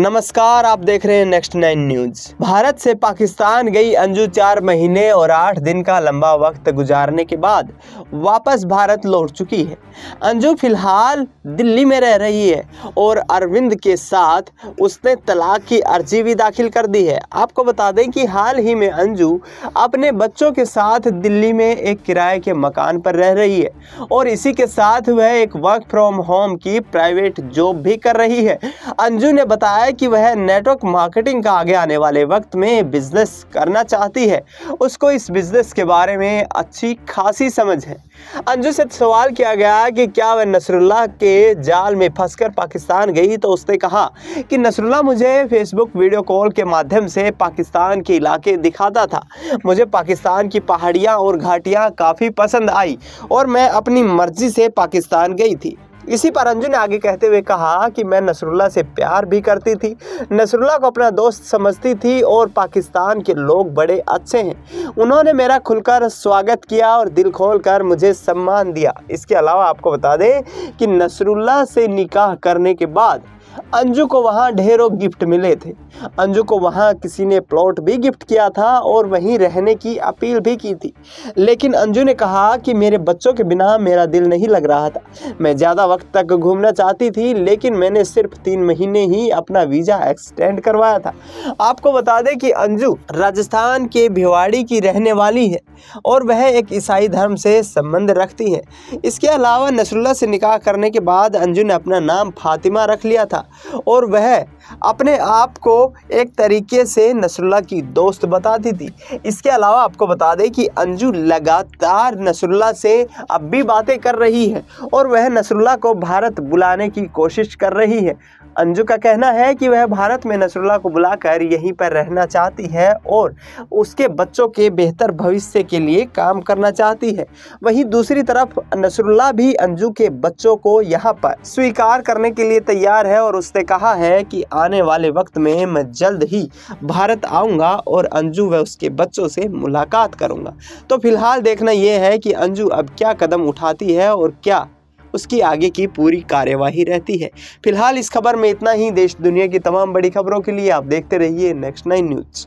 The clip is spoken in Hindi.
नमस्कार आप देख रहे हैं नेक्स्ट नाइन न्यूज भारत से पाकिस्तान गई अंजू चार महीने और आठ दिन का लंबा वक्त गुजारने के बाद वापस भारत लौट चुकी है अंजू फिलहाल दिल्ली में रह रही है और अरविंद के साथ उसने तलाक की अर्जी भी दाखिल कर दी है आपको बता दें कि हाल ही में अंजू अपने बच्चों के साथ दिल्ली में एक किराए के मकान पर रह रही है और इसी के साथ वह एक वर्क फ्रॉम होम की प्राइवेट जॉब भी कर रही है अंजू ने बताया है कि वह नेटवर्क मार्केटिंग का आगे आने वाले वक्त में बिजनेस करना चाहती है उसको इस बिजनेस के बारे में अच्छी खासी समझ है अंजू से सवाल किया गया कि क्या वह नसरुल्ला के जाल में फंसकर पाकिस्तान गई तो उसने कहा कि नसरुल्ला मुझे फेसबुक वीडियो कॉल के माध्यम से पाकिस्तान के इलाके दिखाता था मुझे पाकिस्तान की पहाड़ियाँ और घाटियाँ काफ़ी पसंद आई और मैं अपनी मर्जी से पाकिस्तान गई थी इसी पर अंजू ने आगे कहते हुए कहा कि मैं नसरुल्ला से प्यार भी करती थी नसरुल्ला को अपना दोस्त समझती थी और पाकिस्तान के लोग बड़े अच्छे हैं उन्होंने मेरा खुलकर स्वागत किया और दिल खोल कर मुझे सम्मान दिया इसके अलावा आपको बता दें कि नसरुल्ला से निकाह करने के बाद अंजू को वहाँ ढेरों गिफ्ट मिले थे अंजू को वहाँ किसी ने प्लॉट भी गिफ्ट किया था और वहीं रहने की अपील भी की थी लेकिन अंजू ने कहा कि मेरे बच्चों के बिना मेरा दिल नहीं लग रहा था मैं ज़्यादा वक्त तक घूमना चाहती थी लेकिन मैंने सिर्फ तीन महीने ही अपना वीज़ा एक्सटेंड करवाया था आपको बता दें कि अंजू राजस्थान के भिवाड़ी की रहने वाली है और वह एक ईसाई धर्म से संबंध रखती है इसके अलावा नसरुल्ला से निकाह करने के बाद अंजू ने अपना नाम फातिमा रख लिया था था और वह अपने आप को एक तरीके से नसरुल्ला की दोस्त बताती थी इसके अलावा आपको बता दें कि अंजू लगातार नसरुल्ला से अब भी बातें कर रही है और वह नसरुल्ला को भारत बुलाने की कोशिश कर रही है अंजू का कहना है कि वह भारत में नसरुल्ला को बुलाकर यहीं पर रहना चाहती है और उसके बच्चों के बेहतर भविष्य के लिए काम करना चाहती है वहीं दूसरी तरफ नसरुल्ला भी अंजू के बच्चों को यहाँ पर स्वीकार करने के लिए तैयार है और उसने कहा है कि आने वाले वक्त में मैं जल्द ही भारत आऊँगा और अंजू व उसके बच्चों से मुलाकात करूँगा तो फिलहाल देखना यह है कि अंजू अब क्या कदम उठाती है और क्या उसकी आगे की पूरी कार्यवाही रहती है फिलहाल इस खबर में इतना ही देश दुनिया की तमाम बड़ी खबरों के लिए आप देखते रहिए नेक्स्ट नाइन न्यूज़